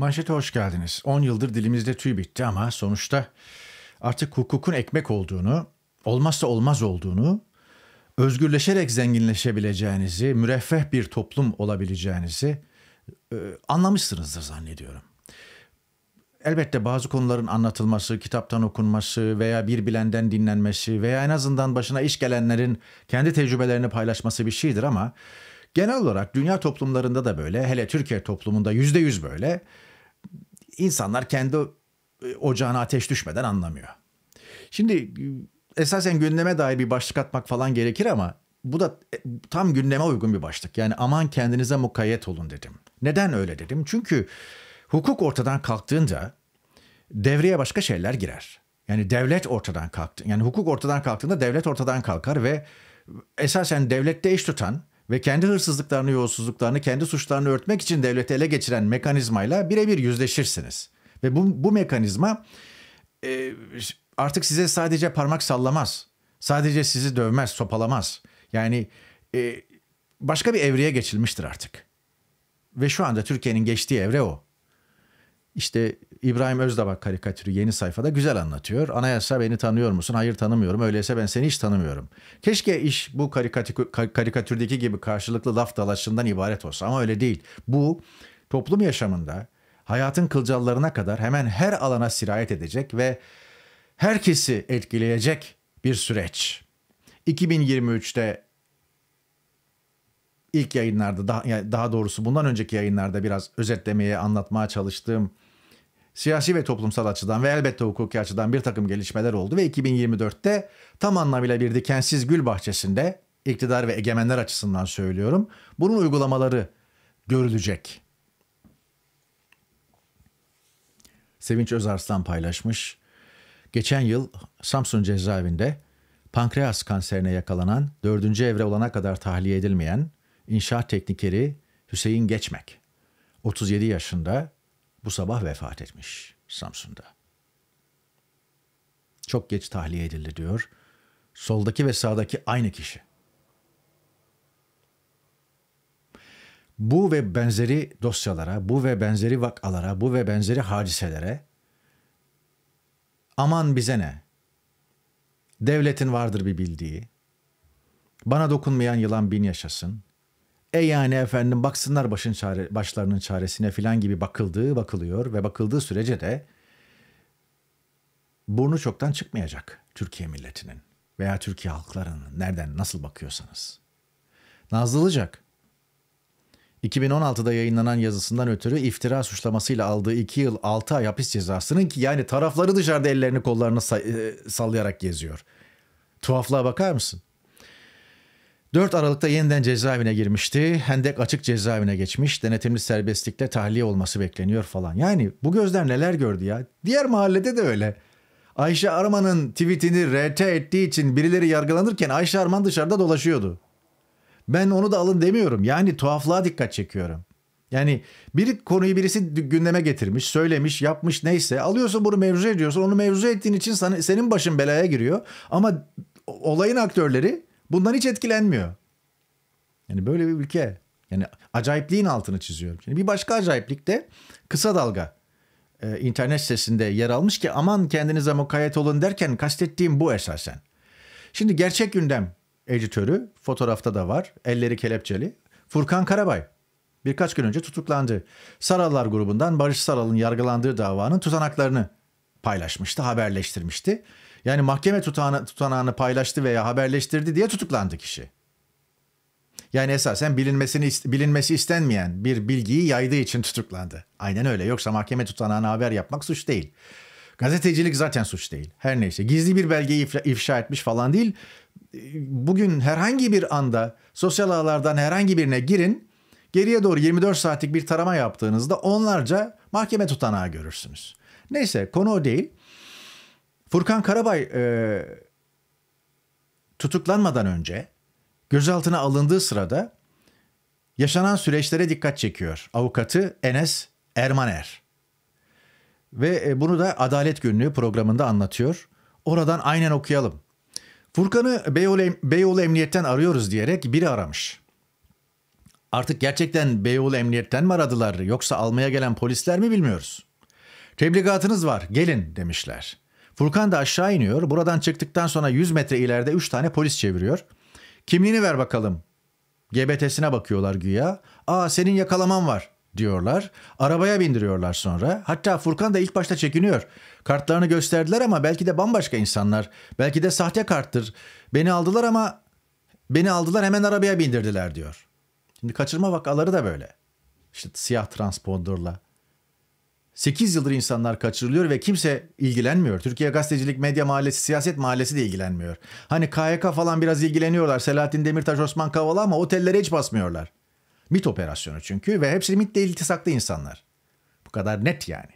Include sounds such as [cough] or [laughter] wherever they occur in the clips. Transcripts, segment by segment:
Manşete hoş geldiniz. 10 yıldır dilimizde tüy bitti ama sonuçta artık hukukun ekmek olduğunu, olmazsa olmaz olduğunu, özgürleşerek zenginleşebileceğinizi, müreffeh bir toplum olabileceğinizi e, anlamışsınızdır zannediyorum. Elbette bazı konuların anlatılması, kitaptan okunması veya bir bilenden dinlenmesi veya en azından başına iş gelenlerin kendi tecrübelerini paylaşması bir şeydir ama genel olarak dünya toplumlarında da böyle, hele Türkiye toplumunda yüzde yüz böyle insanlar kendi e, ocağına ateş düşmeden anlamıyor. Şimdi e, esasen gündeme dair bir başlık atmak falan gerekir ama bu da e, tam gündeme uygun bir başlık. Yani aman kendinize mukayyet olun dedim. Neden öyle dedim? Çünkü hukuk ortadan kalktığında devreye başka şeyler girer. Yani devlet ortadan kalktı. Yani hukuk ortadan kalktığında devlet ortadan kalkar ve esasen devlette eş tutan ve kendi hırsızlıklarını, yolsuzluklarını, kendi suçlarını örtmek için devleti ele geçiren mekanizmayla birebir yüzleşirsiniz. Ve bu, bu mekanizma e, artık size sadece parmak sallamaz. Sadece sizi dövmez, sopalamaz. Yani e, başka bir evreye geçilmiştir artık. Ve şu anda Türkiye'nin geçtiği evre o. İşte İbrahim Özdabak karikatürü yeni sayfada güzel anlatıyor. Anayasa beni tanıyor musun? Hayır tanımıyorum. Öyleyse ben seni hiç tanımıyorum. Keşke iş bu karikatürdeki gibi karşılıklı laf dalaşından ibaret olsa ama öyle değil. Bu toplum yaşamında hayatın kılcallarına kadar hemen her alana sirayet edecek ve herkesi etkileyecek bir süreç. 2023'te ilk yayınlarda daha, daha doğrusu bundan önceki yayınlarda biraz özetlemeye, anlatmaya çalıştığım siyasi ve toplumsal açıdan ve elbette hukuki açıdan bir takım gelişmeler oldu ve 2024'te tam anlamıyla bir dikensiz gül bahçesinde iktidar ve egemenler açısından söylüyorum. Bunun uygulamaları görülecek. Sevinç Özarslan paylaşmış. Geçen yıl Samsun cezaevinde pankreas kanserine yakalanan, dördüncü evre olana kadar tahliye edilmeyen inşaat teknikeri Hüseyin Geçmek, 37 yaşında bu sabah vefat etmiş Samsun'da. Çok geç tahliye edildi diyor. Soldaki ve sağdaki aynı kişi. Bu ve benzeri dosyalara, bu ve benzeri vakalara, bu ve benzeri hadiselere aman bize ne? Devletin vardır bir bildiği. Bana dokunmayan yılan bin yaşasın. E yani efendim baksınlar başın çare, başlarının çaresine filan gibi bakıldığı bakılıyor ve bakıldığı sürece de burnu çoktan çıkmayacak Türkiye milletinin veya Türkiye halklarının nereden nasıl bakıyorsanız. Nazlılıcak 2016'da yayınlanan yazısından ötürü iftira suçlamasıyla aldığı 2 yıl 6 ay hapis cezasının ki yani tarafları dışarıda ellerini kollarını e, sallayarak geziyor. Tuhaflığa bakar mısın? 4 Aralık'ta yeniden cezaevine girmişti. Hendek açık cezaevine geçmiş. Denetimli serbestlikle tahliye olması bekleniyor falan. Yani bu gözler neler gördü ya. Diğer mahallede de öyle. Ayşe Arman'ın tweetini RT ettiği için birileri yargılanırken Ayşe Arman dışarıda dolaşıyordu. Ben onu da alın demiyorum. Yani tuhaflığa dikkat çekiyorum. Yani biri konuyu birisi gündeme getirmiş, söylemiş, yapmış neyse alıyorsun bunu mevzu ediyorsun. Onu mevzu ettiğin için sana, senin başın belaya giriyor. Ama olayın aktörleri Bundan hiç etkilenmiyor. Yani böyle bir ülke. Yani acayipliğin altını çiziyorum. Şimdi bir başka acayiplik de kısa dalga e, internet sitesinde yer almış ki aman kendinize mukayyet olun derken kastettiğim bu esasen. Şimdi gerçek gündem editörü fotoğrafta da var. Elleri kelepçeli. Furkan Karabay birkaç gün önce tutuklandı. Sarallar grubundan Barış Saral'ın yargılandığı davanın tutanaklarını paylaşmıştı, haberleştirmişti. Yani mahkeme tutana, tutanağını paylaştı veya haberleştirdi diye tutuklandı kişi. Yani esasen bilinmesini bilinmesi istenmeyen bir bilgiyi yaydığı için tutuklandı. Aynen öyle. Yoksa mahkeme tutanağına haber yapmak suç değil. Gazetecilik zaten suç değil. Her neyse gizli bir belgeyi ifşa etmiş falan değil. Bugün herhangi bir anda sosyal ağlardan herhangi birine girin. Geriye doğru 24 saatlik bir tarama yaptığınızda onlarca mahkeme tutanağı görürsünüz. Neyse konu o değil. Furkan Karabay e, tutuklanmadan önce gözaltına alındığı sırada yaşanan süreçlere dikkat çekiyor avukatı Enes Ermaner. Ve e, bunu da Adalet Günlüğü programında anlatıyor. Oradan aynen okuyalım. Furkan'ı Beyoğlu, Beyoğlu Emniyet'ten arıyoruz diyerek biri aramış. Artık gerçekten Beyoğlu Emniyet'ten mi aradılar yoksa almaya gelen polisler mi bilmiyoruz. Tebligatınız var gelin demişler. Furkan da aşağı iniyor. Buradan çıktıktan sonra 100 metre ileride 3 tane polis çeviriyor. Kimliğini ver bakalım. GBT'sine bakıyorlar güya. Aa senin yakalaman var diyorlar. Arabaya bindiriyorlar sonra. Hatta Furkan da ilk başta çekiniyor. Kartlarını gösterdiler ama belki de bambaşka insanlar. Belki de sahte karttır. Beni aldılar ama beni aldılar hemen arabaya bindirdiler diyor. Şimdi kaçırma vakaları da böyle. İşte siyah transponderla 8 yıldır insanlar kaçırılıyor ve kimse ilgilenmiyor. Türkiye Gazetecilik Medya Mahallesi, Siyaset Mahallesi de ilgilenmiyor. Hani KYK falan biraz ilgileniyorlar. Selahattin Demirtaş, Osman Kavala ama otellere hiç basmıyorlar. MIT operasyonu çünkü ve hepsi MIT'le iltisaklı insanlar. Bu kadar net yani.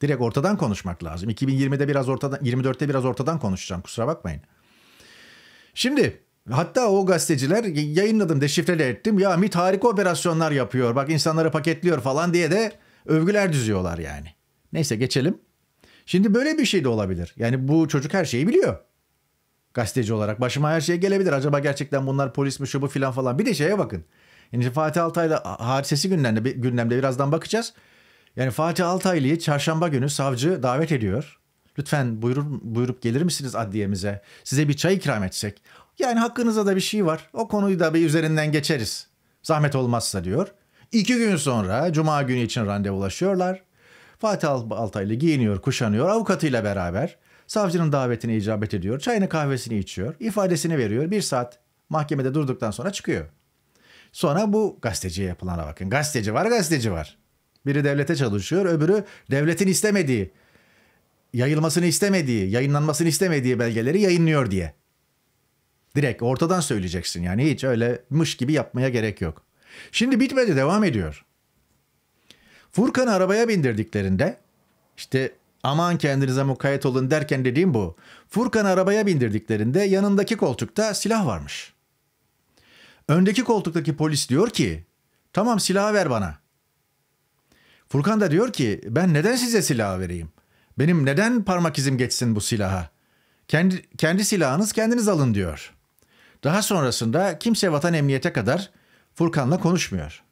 Direkt ortadan konuşmak lazım. 2020'de biraz ortadan, 24'te biraz ortadan konuşacağım kusura bakmayın. Şimdi hatta o gazeteciler yayınladım deşifrele ettim. Ya MIT harika operasyonlar yapıyor bak insanları paketliyor falan diye de övgüler düzüyorlar yani. Neyse geçelim. Şimdi böyle bir şey de olabilir. Yani bu çocuk her şeyi biliyor. Gazeteci olarak başıma her şey gelebilir. Acaba gerçekten bunlar polis mi şu bu filan falan. Bir de şeye bakın. Yani Fatih Altaylı hadisesi gündemde, gündemde birazdan bakacağız. Yani Fatih Altaylı'yı çarşamba günü savcı davet ediyor. Lütfen buyurur, buyurup gelir misiniz adliyemize? Size bir çay ikram etsek. Yani hakkınıza da bir şey var. O konuyu da bir üzerinden geçeriz. Zahmet olmazsa diyor. İki gün sonra cuma günü için randevulaşıyorlar. Fatih Altay ile giyiniyor, kuşanıyor avukatıyla beraber. Savcının davetini icabet ediyor. Çayını kahvesini içiyor. ifadesini veriyor. Bir saat mahkemede durduktan sonra çıkıyor. Sonra bu gazeteciye yapılana bakın. Gazeteci var, gazeteci var. Biri devlete çalışıyor, öbürü devletin istemediği, yayılmasını istemediği, yayınlanmasını istemediği belgeleri yayınlıyor diye. Direkt ortadan söyleyeceksin yani hiç öyle mış gibi yapmaya gerek yok. Şimdi bitmedi devam ediyor. Furkan'ı arabaya bindirdiklerinde işte aman kendinize mukayyet olun derken dediğim bu. Furkan'ı arabaya bindirdiklerinde yanındaki koltukta silah varmış. Öndeki koltuktaki polis diyor ki tamam silahı ver bana. Furkan da diyor ki ben neden size silah vereyim? Benim neden parmak izim geçsin bu silaha? Kendi, kendi silahınız kendiniz alın diyor. Daha sonrasında kimse vatan emniyete kadar Furkan'la konuşmuyor.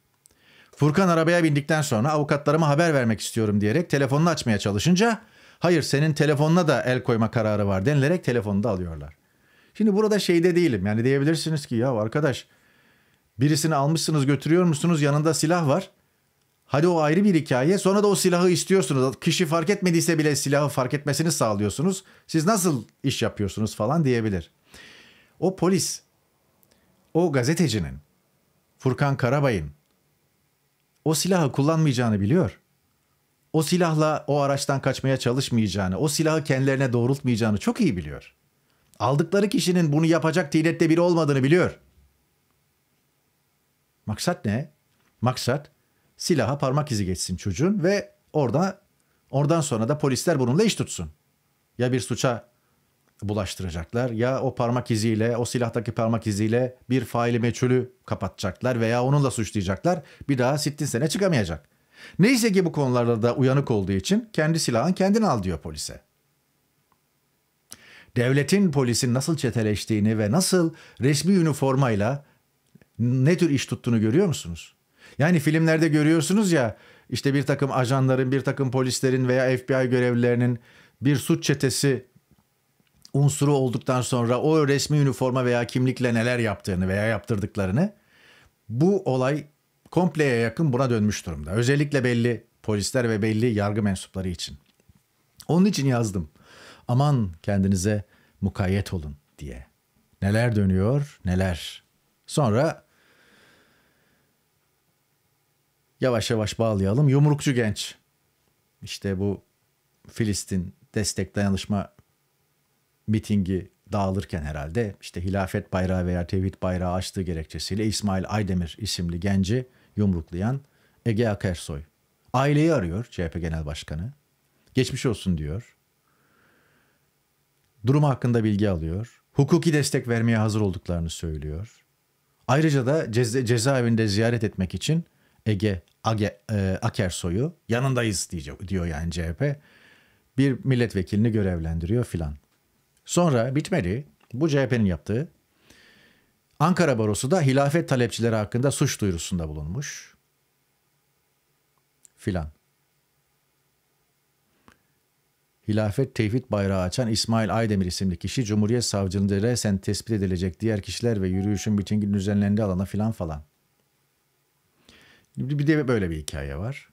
Furkan arabaya bindikten sonra avukatlarıma haber vermek istiyorum diyerek telefonunu açmaya çalışınca hayır senin telefonuna da el koyma kararı var denilerek telefonunu da alıyorlar. Şimdi burada şeyde değilim yani diyebilirsiniz ki ya arkadaş birisini almışsınız götürüyor musunuz yanında silah var. Hadi o ayrı bir hikaye sonra da o silahı istiyorsunuz. Kişi fark etmediyse bile silahı fark etmesini sağlıyorsunuz. Siz nasıl iş yapıyorsunuz falan diyebilir. O polis, o gazetecinin Furkan Karabay'ın o silahı kullanmayacağını biliyor. O silahla o araçtan kaçmaya çalışmayacağını, o silahı kendilerine doğrultmayacağını çok iyi biliyor. Aldıkları kişinin bunu yapacak tinette biri olmadığını biliyor. Maksat ne? Maksat silaha parmak izi geçsin çocuğun ve orada oradan sonra da polisler bununla iş tutsun. Ya bir suça bulaştıracaklar. Ya o parmak iziyle, o silahtaki parmak iziyle bir faili meçhulü kapatacaklar veya onunla suçlayacaklar. Bir daha sittin sene çıkamayacak. Neyse ki bu konularda da uyanık olduğu için kendi silahın kendin al diyor polise. Devletin polisin nasıl çeteleştiğini ve nasıl resmi üniformayla ne tür iş tuttuğunu görüyor musunuz? Yani filmlerde görüyorsunuz ya işte bir takım ajanların, bir takım polislerin veya FBI görevlilerinin bir suç çetesi unsuru olduktan sonra o resmi üniforma veya kimlikle neler yaptığını veya yaptırdıklarını bu olay kompleye yakın buna dönmüş durumda. Özellikle belli polisler ve belli yargı mensupları için. Onun için yazdım. Aman kendinize mukayyet olun diye. Neler dönüyor, neler. Sonra yavaş yavaş bağlayalım. Yumrukçu genç. İşte bu Filistin destek dayanışma mitingi dağılırken herhalde işte hilafet bayrağı veya tevhid bayrağı açtığı gerekçesiyle İsmail Aydemir isimli genci yumruklayan Ege Akersoy. Aileyi arıyor CHP Genel Başkanı. Geçmiş olsun diyor. Durum hakkında bilgi alıyor. Hukuki destek vermeye hazır olduklarını söylüyor. Ayrıca da cez cezaevinde ziyaret etmek için Ege Age, e, Akersoy'u yanındayız diyecek, diyor yani CHP. Bir milletvekilini görevlendiriyor filan. Sonra bitmedi. Bu CHP'nin yaptığı. Ankara Barosu da hilafet talepçileri hakkında suç duyurusunda bulunmuş. Filan. Hilafet Tevhid Bayrağı açan İsmail Aydemir isimli kişi Cumhuriyet Savcılığında resen tespit edilecek diğer kişiler ve yürüyüşün mitingin düzenlendiği alana filan falan. Bir de böyle bir hikaye var.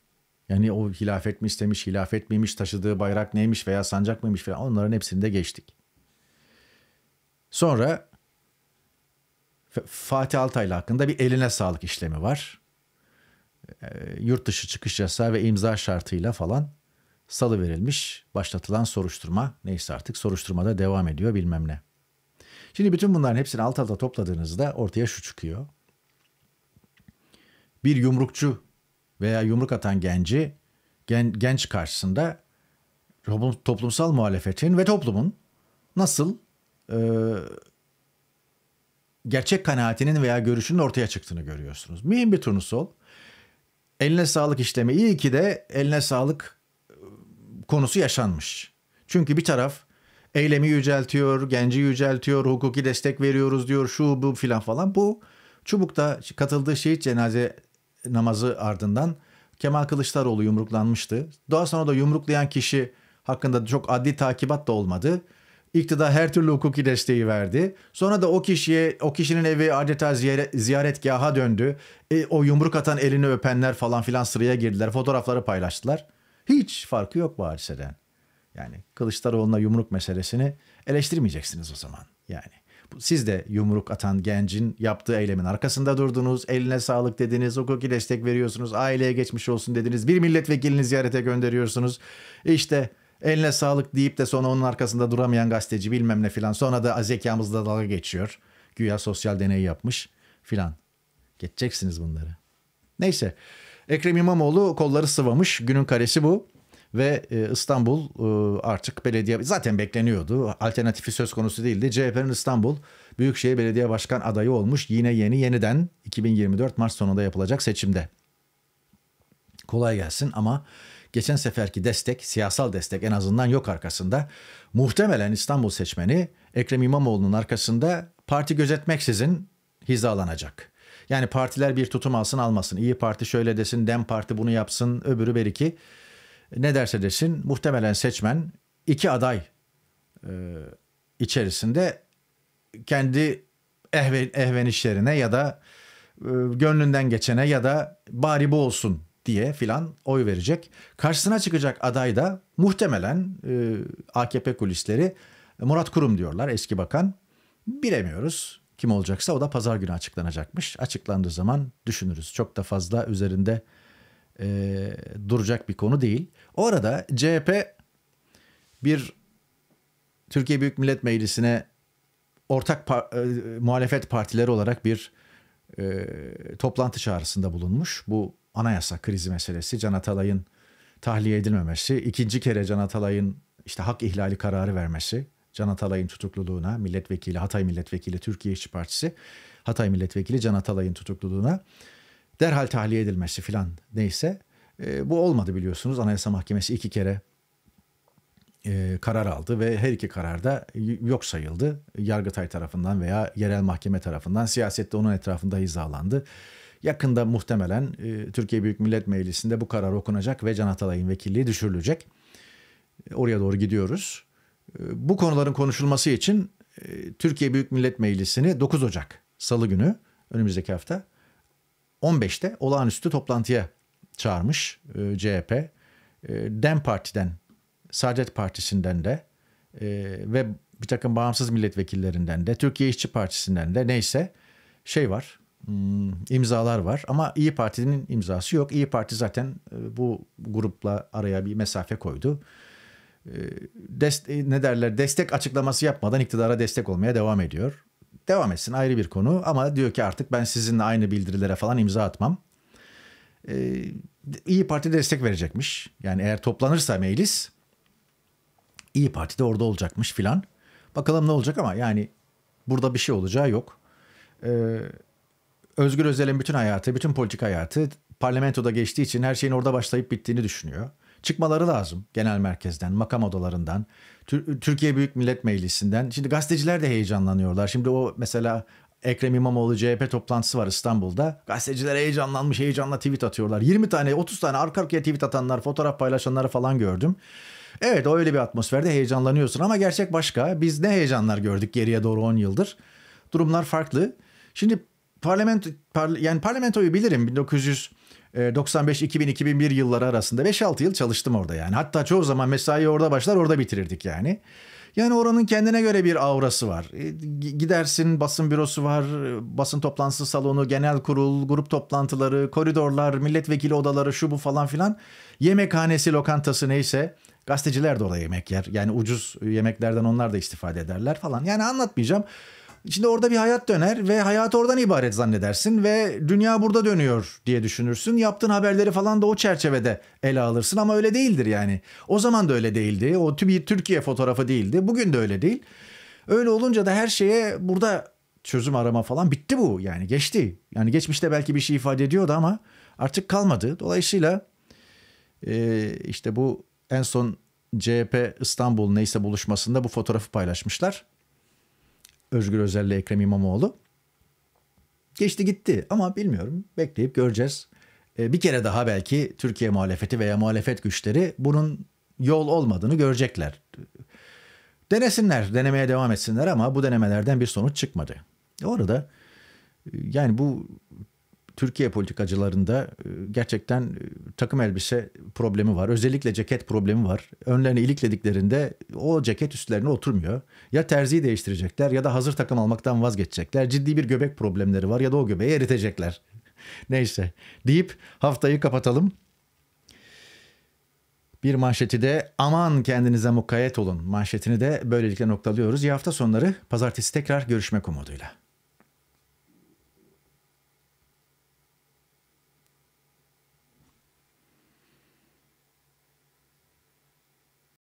Yani o hilafet mi istemiş, hilafet miymiş, taşıdığı bayrak neymiş veya sancak mıymış falan onların hepsini de geçtik. Sonra Fatih Altaylı hakkında bir eline sağlık işlemi var. E, yurt dışı çıkış yasağı ve imza şartıyla falan salı verilmiş. Başlatılan soruşturma neyse artık soruşturmada devam ediyor bilmem ne. Şimdi bütün bunların hepsini alt alta topladığınızda ortaya şu çıkıyor. Bir yumrukçu veya yumruk atan genci gen, genç karşısında toplumsal muhalefetin ve toplumun nasıl e, gerçek kanaatinin veya görüşünün ortaya çıktığını görüyorsunuz. Mühim bir turnusol. Eline sağlık işlemi iyi ki de eline sağlık e, konusu yaşanmış. Çünkü bir taraf eylemi yüceltiyor, genci yüceltiyor, hukuki destek veriyoruz diyor, şu bu filan falan. Bu Çubuk'ta katıldığı şehit cenaze namazı ardından Kemal Kılıçdaroğlu yumruklanmıştı. Daha sonra da yumruklayan kişi hakkında çok adli takibat da olmadı. İktidar her türlü hukuki desteği verdi. Sonra da o kişiye, o kişinin evi adeta ziyaret, ziyaretgaha döndü. E, o yumruk atan elini öpenler falan filan sıraya girdiler. Fotoğrafları paylaştılar. Hiç farkı yok bu hadiseden. Yani Kılıçdaroğlu'na yumruk meselesini eleştirmeyeceksiniz o zaman. Yani siz de yumruk atan gencin yaptığı eylemin arkasında durdunuz. Eline sağlık dediniz. Hukuki destek veriyorsunuz. Aileye geçmiş olsun dediniz. Bir milletvekilini ziyarete gönderiyorsunuz. İşte eline sağlık deyip de sonra onun arkasında duramayan gazeteci bilmem ne filan. Sonra da zekamızla dalga geçiyor. Güya sosyal deney yapmış filan. Geçeceksiniz bunları. Neyse. Ekrem İmamoğlu kolları sıvamış. Günün karesi bu. Ve e, İstanbul e, artık belediye zaten bekleniyordu. Alternatifi söz konusu değildi. CHP'nin İstanbul Büyükşehir Belediye Başkan adayı olmuş. Yine yeni yeniden 2024 Mart sonunda yapılacak seçimde. Kolay gelsin ama geçen seferki destek, siyasal destek en azından yok arkasında. Muhtemelen İstanbul seçmeni Ekrem İmamoğlu'nun arkasında parti gözetmeksizin hizalanacak. Yani partiler bir tutum alsın almasın. İyi Parti şöyle desin, Dem Parti bunu yapsın, öbürü bir iki. Ne derse desin muhtemelen seçmen iki aday e, içerisinde kendi ehven, ehven işlerine ya da e, gönlünden geçene ya da bari bu olsun diye filan oy verecek. Karşısına çıkacak aday da muhtemelen e, AKP kulisleri e, Murat Kurum diyorlar eski bakan. Bilemiyoruz kim olacaksa o da pazar günü açıklanacakmış. Açıklandığı zaman düşünürüz. Çok da fazla üzerinde e, duracak bir konu değil. O arada CHP bir Türkiye Büyük Millet Meclisi'ne ortak par e, muhalefet partileri olarak bir e, toplantı çağrısında bulunmuş. Bu anayasa krizi meselesi, Can Atalay'ın tahliye edilmemesi, ikinci kere Can Atalay'ın işte hak ihlali kararı vermesi, Can Atalay'ın tutukluluğuna, milletvekili, Hatay milletvekili Türkiye İşçi Partisi, Hatay milletvekili Can Atalay'ın tutukluluğuna derhal tahliye edilmesi filan neyse e, bu olmadı biliyorsunuz. Anayasa Mahkemesi iki kere e, karar aldı ve her iki kararda yok sayıldı. Yargıtay tarafından veya yerel mahkeme tarafından siyasette onun etrafında hizalandı. Yakında muhtemelen e, Türkiye Büyük Millet Meclisi'nde bu karar okunacak ve Can Atalay'ın vekilliği düşürülecek. E, oraya doğru gidiyoruz. E, bu konuların konuşulması için Türkiye Büyük Millet Meclisi'ni 9 Ocak Salı günü önümüzdeki hafta 15'te olağanüstü toplantıya çağırmış CHP. DEM Parti'den, Saadet Partisi'nden de ve bir takım bağımsız milletvekillerinden de, Türkiye İşçi Partisi'nden de neyse şey var Hmm, imzalar var ama İyi Parti'nin imzası yok. İyi Parti zaten e, bu grupla araya bir mesafe koydu. E, dest e, ne derler destek açıklaması yapmadan iktidara destek olmaya devam ediyor. Devam etsin ayrı bir konu ama diyor ki artık ben sizinle aynı bildirilere falan imza atmam. İyi Parti destek verecekmiş. Yani eğer toplanırsa meclis İyi Parti de orada olacakmış filan. Bakalım ne olacak ama yani burada bir şey olacağı yok. Ee, Özgür Özel'in bütün hayatı, bütün politik hayatı parlamentoda geçtiği için her şeyin orada başlayıp bittiğini düşünüyor. Çıkmaları lazım genel merkezden, makam odalarından, Türkiye Büyük Millet Meclisi'nden. Şimdi gazeteciler de heyecanlanıyorlar. Şimdi o mesela Ekrem İmamoğlu CHP toplantısı var İstanbul'da. Gazeteciler heyecanlanmış, heyecanla tweet atıyorlar. 20 tane, 30 tane arka arkaya tweet atanlar, fotoğraf paylaşanları falan gördüm. Evet öyle bir atmosferde heyecanlanıyorsun ama gerçek başka. Biz ne heyecanlar gördük geriye doğru 10 yıldır. Durumlar farklı. Şimdi parlamento par, yani parlamentoyu bilirim 1900 95 2000 2001 yılları arasında 5-6 yıl çalıştım orada yani. Hatta çoğu zaman mesai orada başlar, orada bitirirdik yani. Yani oranın kendine göre bir aurası var. E, gidersin basın bürosu var, e, basın toplantısı salonu, genel kurul, grup toplantıları, koridorlar, milletvekili odaları şu bu falan filan. Yemekhanesi, lokantası neyse gazeteciler de orada yemek yer. Yani ucuz yemeklerden onlar da istifade ederler falan. Yani anlatmayacağım. Şimdi orada bir hayat döner ve hayat oradan ibaret zannedersin ve dünya burada dönüyor diye düşünürsün. Yaptığın haberleri falan da o çerçevede ele alırsın ama öyle değildir yani. O zaman da öyle değildi. O bir Türkiye fotoğrafı değildi. Bugün de öyle değil. Öyle olunca da her şeye burada çözüm arama falan bitti bu. Yani geçti. Yani geçmişte belki bir şey ifade ediyordu ama artık kalmadı. Dolayısıyla e, işte bu en son CHP İstanbul neyse buluşmasında bu fotoğrafı paylaşmışlar. Özgür Özel ile Ekrem İmamoğlu. Geçti gitti ama bilmiyorum. Bekleyip göreceğiz. Ee, bir kere daha belki Türkiye muhalefeti veya muhalefet güçleri bunun yol olmadığını görecekler. Denesinler, denemeye devam etsinler ama bu denemelerden bir sonuç çıkmadı. Orada e, yani bu Türkiye politikacılarında e, gerçekten e, takım elbise problemi var. Özellikle ceket problemi var. Önlerini iliklediklerinde o ceket üstlerine oturmuyor. Ya terziyi değiştirecekler ya da hazır takım almaktan vazgeçecekler. Ciddi bir göbek problemleri var ya da o göbeği eritecekler. [laughs] Neyse deyip haftayı kapatalım. Bir manşeti de aman kendinize mukayyet olun manşetini de böylelikle noktalıyoruz. İyi hafta sonları pazartesi tekrar görüşmek umuduyla.